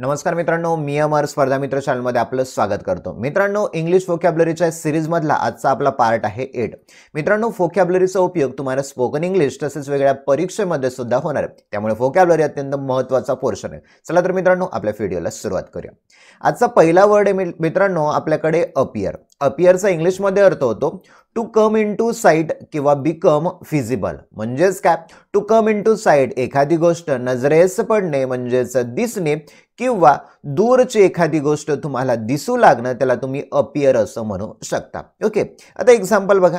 नमस्कार मित्रांनो मी अमर स्पर्धा मित्र चॅनलमध्ये आपलं स्वागत करतो मित्रांनो इंग्लिश फोकॅब्लरीच्या सिरीजमधला आजचा आपला पार्ट आहे एट मित्रांनो फोकॅब्लरीचा उपयोग तुम्हाला स्पोकन इंग्लिश तसेच वेगळ्या परीक्षेमध्ये सुद्धा होणार आहे त्यामुळे फोकॅब्लरी अत्यंत महत्त्वाचा पोर्शन आहे चला तर मित्रांनो आपल्या व्हिडिओला सुरुवात करूया आजचा पहिला वर्ड आहे मित्रांनो आपल्याकडे अपियर अपियरचा इंग्लिशमध्ये अर्थ होतो to come into sight किंवा बिकम फिजिबल म्हणजेच काय to come into sight एखादी गोष्ट नजरेस पडणे म्हणजेच दिसणे किंवा दूरची एखादी गोष्ट तुम्हाला दिसू लागणं त्याला तुम्ही अपियर असं म्हणू शकता ओके आता एक्झाम्पल बघा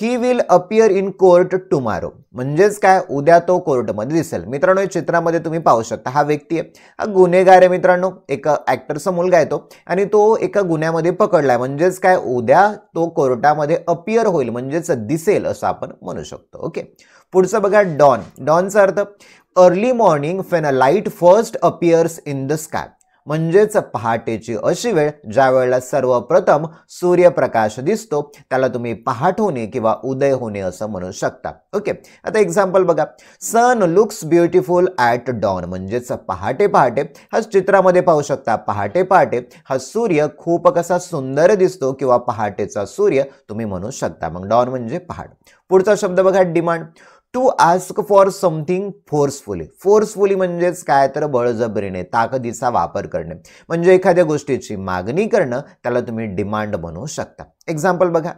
he will appear in court tomorrow म्हणजेच काय उद्या तो कोर्टमध्ये दिसेल मित्रांनो चित्रामध्ये तुम्ही पाहू शकता हा व्यक्ती आहे हा गुन्हेगार आहे मित्रांनो एक ॲक्टरचा मुलगा आहे तो आणि तो एका गुन्ह्यामध्ये पकडलाय म्हणजेच काय उद्या तो कोर्टामध्ये अपियर होईल म्हणजेच दिसेल असं आपण म्हणू शकतो ओके पुढचं बघा डॉन डॉनचा अर्थ early morning when a light first appears in the sky म्हणजेच पहाटेची अशी वेळ ज्या वेळेला सर्वप्रथम सूर्यप्रकाश दिसतो त्याला तुम्ही पहाट होणे किंवा उदय होणे असं म्हणू शकता ओके आता एक्झाम्पल बघा sun looks beautiful at dawn म्हणजेच पहाटे पहाटे हा चित्रामध्ये पाहू शकता पहाटे पहाटे हा सूर्य खूप कसा सुंदर दिसतो किंवा पहाटेचा सूर्य तुम्ही म्हणू शकता मग डॉन म्हणजे पहाट पुढचा शब्द बघा demand to ask for something forcefully forcefully म्हणजेच काय तर बळजबरीने ताकदीचा वापर करणे म्हणजे एखाद्या गोष्टीची मागणी करणं त्याला तुम्ही डिमांड म्हणू शकता एक्झाम्पल बघा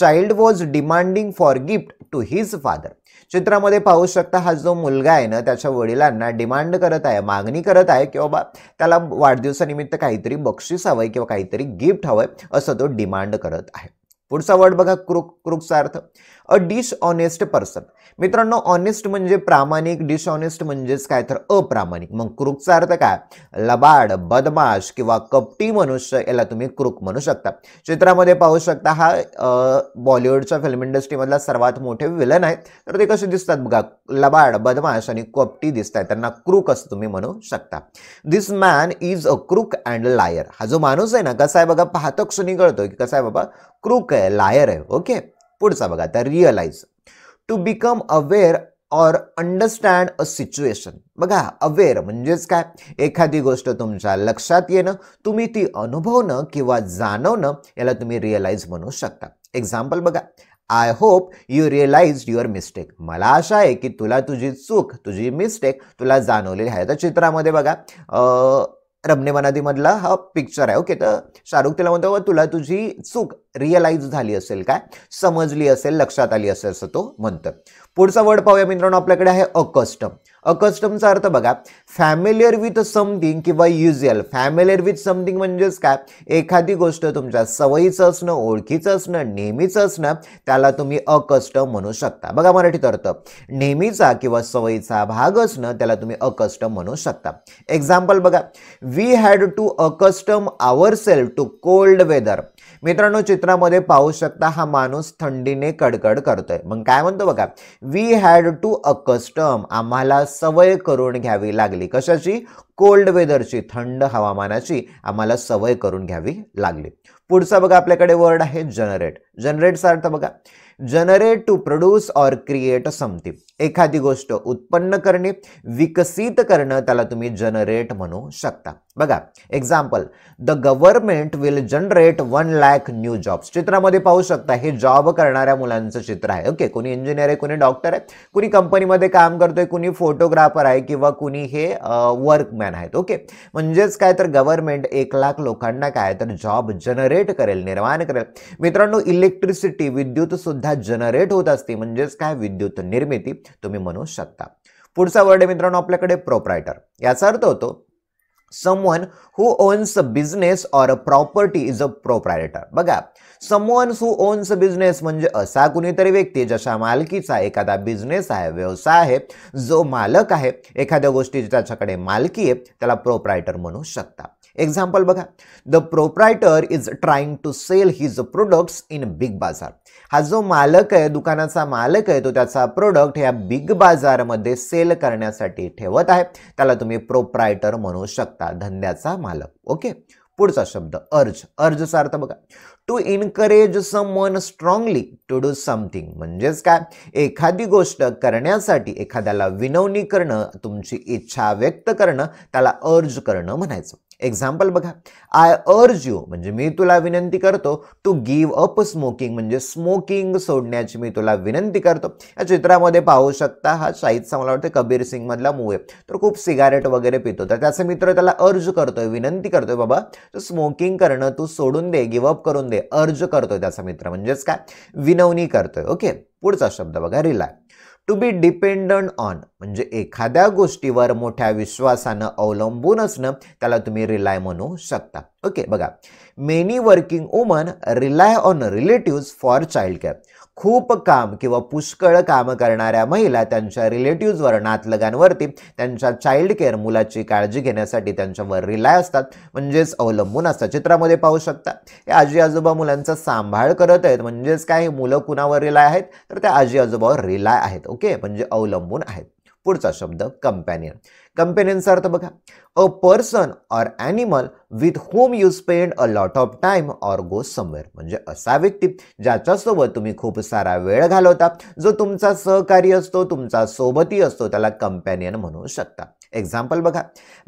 child was demanding for gift to his father चित्रामध्ये पाहू शकता हा जो मुलगा आहे ना त्याच्या वडिलांना डिमांड करत आहे मागणी करत आहे की बाबा त्याला वाढदिवसानिमित्त काहीतरी बक्षीस हवंय किंवा काहीतरी गिफ्ट हवंय असं तो डिमांड करत आहे पुढचा वर्ड बघा क्रुक क्रुकचा अर्थ अ डिसऑनेस्ट पर्सन मित्रांनो ऑनेस्ट म्हणजे प्रामाणिक डिसऑनेस्ट म्हणजेच काय तर अप्रामाणिक मग क्रुकचा अर्थ काय लबाड बदमाश किंवा कपटी मनुष्य याला तुम्ही क्रुक म्हणू शकता चित्रामध्ये पाहू शकता हा बॉलिवूडच्या फिल्म इंडस्ट्रीमधला सर्वात मोठे विलन आहे तर ते कसे दिसतात बघा लबाड बदमाश आणि कपटी दिसत आहेत त्यांना क्रूक असं तुम्ही म्हणू शकता this man is a crook and liar हा जो माणूस आहे ना कसा आहे बघा पाहतो क्षणी कळतो की कसा आहे बाबा क्रूक आहे आहे लायर आहे ओके पुढचा बघा आता realise to become aware or understand a situation बघा अवेअर म्हणजेच काय एखादी गोष्ट तुमच्या लक्षात येणं तुम्ही ती अनुभवणं किंवा जाणवणं याला तुम्ही रिअलाइज म्हणू शकता एक्झाम्पल बघा I hope you realise your mistake मला आशा आहे की तुला तुझी चूक तुझी मिस्टेक तुला जाणवलेली आहे तर चित्रामध्ये बघा रमणे मनादीमधला हा पिक्चर आहे ओके तर शाहरुख तिला म्हणतो तुला तुझी चूक रिअलाईज झाली असेल काय समजली असेल लक्षात आली असेल असं तो म्हणतो पुढचा वर्ड पाहूया मित्रांनो आपल्याकडे आहे अकस्टम अकस्टमचा अर्थ बघा फॅमिलियर विथ समथिंग किंवा युजल फॅमिलियर विथ समथिंग म्हणजेच काय एखादी गोष्ट तुमच्या सवयीचं असणं ओळखीचं असणं नेहमीचं असणं त्याला तुम्ही अकस्टम म्हणू शकता बघा मराठीत अर्थ नेहमीचा किंवा सवयीचा भाग असणं त्याला तुम्ही अकस्टम म्हणू शकता एक्झाम्पल बघा we had to accustom our self to cold weather मित्रांनो चित्र क्षेत्रामध्ये पाहू शकता हा माणूस थंडीने कडकड करतोय मग काय म्हणतो बघा वी हॅड टू अकस्टम आम्हाला सवय करून घ्यावी लागली कशाची कोल्ड वेदरची थंड हवामानाची आम्हाला सवय करून घ्यावी लागली पुढचा बघा आपल्याकडे वर्ड आहे जनरेट जनरेटचा अर्थ बघा generate to produce or create something एखादी गोष्ट उत्पन्न करणे विकसित करणं त्याला तुम्ही जनरेट म्हणू शकता बघा example the government will generate one lakh new jobs चित्रामध्ये पाहू शकता हे जॉब करणाऱ्या मुलांचं चित्र आहे ओके कोणी इंजिनियर आहे कुणी डॉक्टर आहे कुणी कंपनीमध्ये काम करतोय कुणी फोटोग्राफर आहे किंवा कुणी हे वर्क आहेत ओके म्हणजेच काय तर गव्हर्नमेंट एक लाख लोकांना काय तर जॉब जनरेट करेल निर्माण करेल मित्रांनो इलेक्ट्रिसिटी विद्युत सुद्धा जनरेट होत असते म्हणजेच काय विद्युत निर्मिती तुम्ही म्हणू शकता पुढचा वर्ड आहे मित्रांनो आपल्याकडे प्रोप्रायटर याचा अर्थ होतो someone who owns a business or a property is a proprietor बघा someone who owns a business म्हणजे असा कुणीतरी व्यक्ती जशा मालकीचा एखादा बिझनेस आहे व्यवसाय आहे जो मालक आहे एखाद्या गोष्टीची त्याच्याकडे मालकी आहे त्याला प्रोप्रायटर म्हणू शकता एक्झाम्पल बघा the proprietor is trying to sell his products in Big Bazaar हा जो मालक आहे दुकानाचा मालक आहे तो त्याचा प्रोडक्ट ह्या बिग बाजारमध्ये सेल करण्यासाठी ठेवत आहे त्याला तुम्ही प्रोप्रायटर म्हणू शकता धंद्याचा मालक ओके पुढचा शब्द अर्ज अर्जचा अर्थ बघा to encourage someone strongly to do something म्हणजेच काय एखादी गोष्ट करण्यासाठी एखाद्याला विनवणी करणं तुमची इच्छा व्यक्त करणं त्याला अर्ज करणं म्हणायचं एक्झाम्पल बघा आय अर्ज यू म्हणजे मी तुला विनंती करतो टू गिव्ह अप स्मोकिंग म्हणजे स्मोकिंग सोडण्याची मी तुला विनंती करतो या चित्रामध्ये पाहू शकता हा शाहीदचा मला वाटतं कबीर सिंग मधला मूव आहे तर खूप सिगारेट वगैरे पितो तर त्याचा मित्र त्याला अर्ज करतोय विनंती करतोय बाबा तर स्मोकिंग करणं तू सोडून दे अप करून दे अर्ज करतोय त्याचा मित्र म्हणजेच काय विनवणी करतोय ओके पुढचा शब्द बघा rely to be dependent on म्हणजे एखाद्या गोष्टीवर मोठ्या विश्वासानं अवलंबून असणं त्याला तुम्ही रिलाय म्हणू शकता ओके बघा many working women rely on relatives for child care खूप काम किंवा पुष्कळ काम करणाऱ्या महिला त्यांच्या रिलेटिव्जवर नातलगांवरती त्यांच्या चाइल्ड केअर मुलाची काळजी घेण्यासाठी त्यांच्यावर रिलाय असतात म्हणजेच अवलंबून असतात चित्रामध्ये पाहू शकता हे आजी आजोबा मुलांचा सांभाळ करत आहेत म्हणजेच काय मुलं कुणावर रिलाय आहेत तर त्या आजी आजोबावर रिलाय आहेत ओके म्हणजे अवलंबून आहेत पुढचा शब्द कंपॅनियन कंपॅनियनचा अर्थ बघा a person or animal with whom you spend a lot of time or go somewhere म्हणजे असा व्यक्ती ज्याच्यासोबत तुम्ही खूप सारा वेळ घालवता जो तुमचा सहकारी असतो तुमचा सोबती असतो त्याला कंपॅनियन म्हणू शकता एक्झाम्पल बघा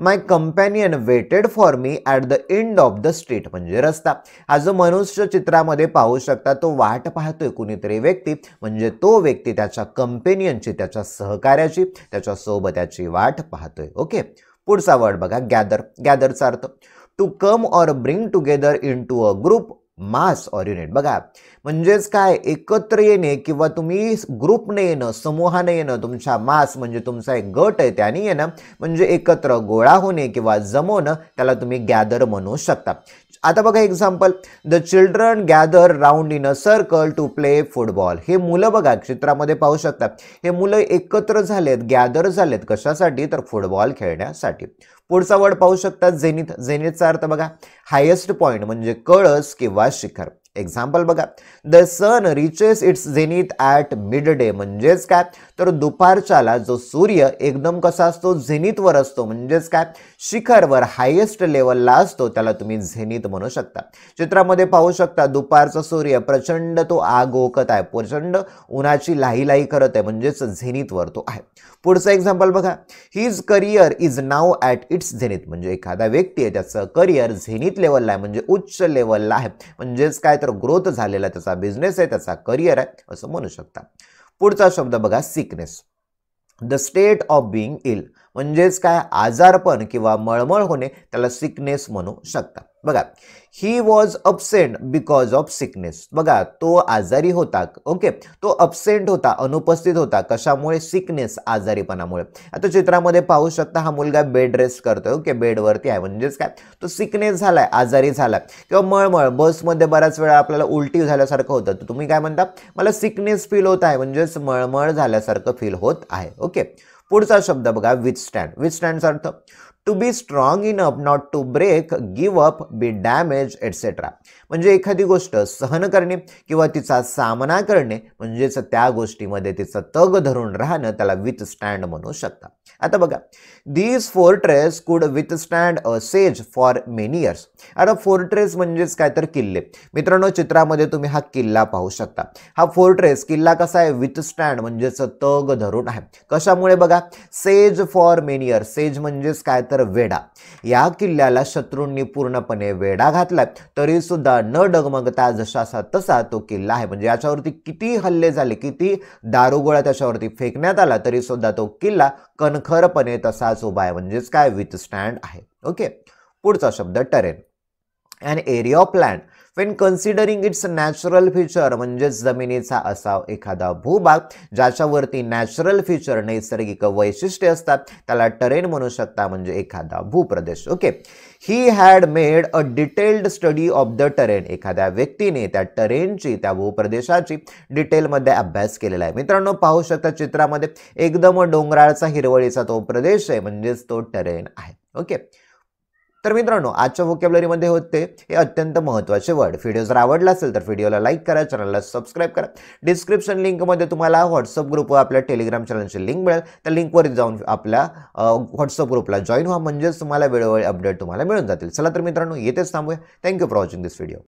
my companion waited for me at the end of the street म्हणजे रस्ता हा जो मनुष्य चित्रामध्ये पाहू शकता तो वाट पाहतोय कुणीतरी व्यक्ती म्हणजे तो व्यक्ती त्याच्या कंपेनियनची त्याच्या सहकार्याची त्याच्या सोबत्याची वाट पाहतोय ओके पुढचा वर्ड बघा गॅदर गॅदरचा अर्थ to come or bring together into a group mass or unit बघा म्हणजेच काय एकत्र येणे किंवा तुम्ही ग्रुपने येणं समूहाने येणं तुमचा मास म्हणजे तुमचा एक गट आहे त्याने येणं म्हणजे एकत्र गोळा होणे किंवा जमवणं त्याला तुम्ही गॅदर म्हणू शकता आता बघा example the children gather round in a circle to play football हे मुलं बघा चित्रामध्ये पाहू शकता हे मुलं एकत्र झालेत गॅदर झालेत कशासाठी तर फुटबॉल खेळण्यासाठी पुढचा वर्ड पाहू शकतात झेनिथ झेनिथचा अर्थ बघा हायेस्ट पॉईंट म्हणजे कळस किंवा शिखर एक्झाम्पल बघा the sun reaches its zenith at midday म्हणजेच काय तर दुपारच्याला जो सूर्य एकदम कसा असतो झेनीतवर असतो म्हणजेच काय शिखरवर हायेस्ट लेवलला असतो त्याला तुम्ही झेनीत म्हणू शकता चित्रामध्ये पाहू शकता दुपारचा सूर्य प्रचंड तो आग ओकत आहे प्रचंड उन्हाची लाही लाही करत आहे म्हणजेच झेनीतवर तो आहे पुढचं एक्झाम्पल बघा his career is now at its zenith म्हणजे एखादा व्यक्ती आहे त्याचं करिअर झेनीत लेवलला आहे म्हणजे उच्च लेवलला आहे म्हणजेच काय ग्रोथ झालेला त्याचा बिझनेस आहे त्याचा करिअर आहे असं म्हणू शकता पुढचा शब्द बघा sickness the state of being ill म्हणजेच काय आजारपण किंवा मळमळ होणे त्याला सिकनेस म्हणू शकता बघा he was absent because of sickness बघा तो आजारी होता ओके तो अपसेंट होता अनुपस्थित होता कशामुळे सिकनेस आजारीपणामुळे आता चित्रामध्ये पाहू शकता हा मुलगा बेड रेस्ट करतोय ओके बेडवरती आहे म्हणजेच काय तो सिकनेस झालाय आजारी झालाय किंवा मळमळ बसमध्ये बऱ्याच वेळा आपल्याला उलटी झाल्यासारखं होतं तर तुम्ही काय म्हणता मला सिकनेस फील होत आहे म्हणजेच मळमळ झाल्यासारखं फील होत आहे ओके पुढचा शब्द बघा विथ स्टँड विथ स्टँडचा अर्थ to be strong enough not to break give up be damage etcetera म्हणजे एखादी गोष्ट सहन करणे किंवा तिचा सामना करणे म्हणजेच त्या गोष्टीमध्ये तिचं तग धरून राहणं त्याला विथ स्टँड म्हणू शकता आता बघा these fortress could withstand ages for many years आता फोर्ट्रेस म्हणजेच काय तर किल्ले मित्रांनो चित्रामध्ये तुम्ही हा किल्ला पाहू शकता हा फोर्ट्रेस किल्ला कसा आहे विथ स्टँड म्हणजेच तग धरून आहे कशामुळे बघा ages for many years ages म्हणजेच काय तर तर वेढा या किल्ल्याला शत्रूंनी पूर्णपणे वेढा घातलाय सुद्धा न डगमगता जसासा तसा तो किल्ला आहे म्हणजे याच्यावरती किती हल्ले झाले किती दारुगोळा त्याच्यावरती फेकण्यात आला तरी सुद्धा तो किल्ला कणखरपणे तसाच उभा आहे म्हणजेच काय विथ स्टँड आहे ओके पुढचा शब्द terrain and area of land when considering its natural feature म्हणजेच जमिनीचा असा एखादा भूभाग ज्याच्यावरती नॅचरल फीचर नैसर्गिक वैशिष्ट्य असतात त्याला टरेन म्हणू शकता म्हणजे एखादा भूप्रदेश okay he had made a detailed study of the terrain एखाद्या व्यक्तीने त्या टरेनची त्या भूप्रदेशाची डिटेलमध्ये अभ्यास केलेला आहे मित्रांनो पाहू शकता चित्रामध्ये एकदम डोंगराळचा हिरवळीचा तो प्रदेश आहे म्हणजेच तो टरेन आहे ओके तर मित्रांनो आजच्या व्होकॅबलरीमध्ये होते हे अत्यंत महत्त्वाचे वर्ड व्हिडिओ जर आवडला असेल तर व्हिडिओला लाईक करा चॅनलला सबस्क्राईब करा डिस्क्रिप्शन लिंकमध्ये तुम्हाला व्हॉट्सअप ग्रुप व आपल्या टेलिग्राम चॅनलची लिंक मिळेल त्या लिंकवर जाऊन आपल्या व्हॉट्सअप ग्रुपला जॉईन व्हा म्हणजेच तुम्हाला वेळोवेळी अपडेट तुम्हाला मिळून जातील चला तर मित्रांनो येतेच थांबूया thank you for watching this video